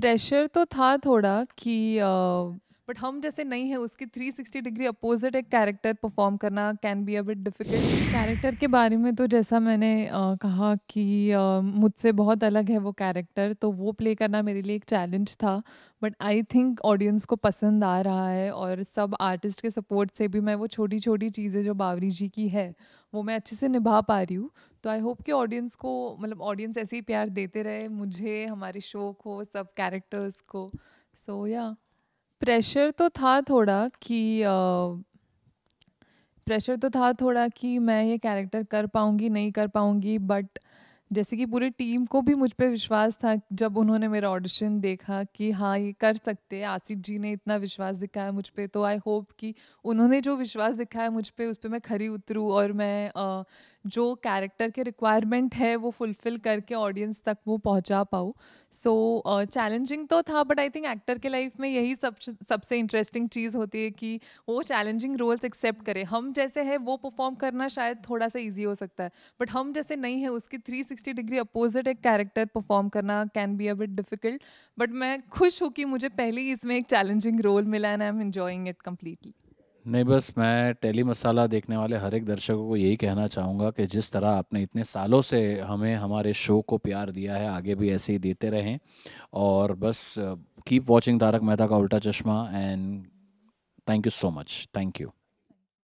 Pressure तो था थोड़ा कि बट हम जैसे नहीं है उसके 360 डिग्री अपोजिट एक कैरेक्टर परफॉर्म करना can be a bit difficult character के बारे में तो जैसा मैंने आ, कहा कि मुझसे बहुत अलग है वो कैरेक्टर तो वो प्ले करना मेरे लिए एक चैलेंज था बट आई थिंक ऑडियंस को पसंद आ रहा है और सब आर्टिस्ट के सपोर्ट से भी मैं वो छोटी छोटी चीज़ें जो बावरी जी की है वो मैं अच्छे से निभा पा रही हूँ तो आई होप कि ऑडियंस को मतलब ऑडियंस ऐसे ही प्यार देते रहे मुझे हमारे शो को सब कैरेक्टर्स को सो so, या yeah. प्रेशर तो था थोड़ा कि प्रेशर तो था थोड़ा कि मैं ये कैरेक्टर कर पाऊँगी, नहीं कर पाऊँगी बट जैसे कि पूरी टीम को भी मुझ पर विश्वास था जब उन्होंने मेरा ऑडिशन देखा कि हाँ ये कर सकते हैं आसिफ जी ने इतना विश्वास दिखाया मुझ पर तो आई होप कि उन्होंने जो विश्वास दिखाया मुझ पर उस पर मैं खरी उतरूँ और मैं जो कैरेक्टर के रिक्वायरमेंट है वो फुलफ़िल करके ऑडियंस तक वो पहुँचा पाऊँ सो चैलेंजिंग तो था बट आई थिंक एक्टर के लाइफ में यही सब सबसे इंटरेस्टिंग चीज़ होती है कि वो चैलेंजिंग रोल्स एक्सेप्ट करे हम जैसे है वो परफॉर्म करना शायद थोड़ा सा ईजी हो सकता है बट हम जैसे नहीं है उसकी थ्री सिक्सटी डिग्री अपोजिट एक कैरेक्टर परफॉर्म करना can be a bit difficult but मैं खुश हूँ कि मुझे पहले ही इसमें एक चैलेंजिंग रोल मिला and I am enjoying it completely नहीं बस मैं टेली मसाला देखने वाले हर एक दर्शकों को यही कहना चाहूँगा कि जिस तरह आपने इतने सालों से हमें हमारे शो को प्यार दिया है आगे भी ऐसे ही देते रहें और बस keep uh, watching Taarak Mehta Ka Ooltah Chashmah and thank you so much thank you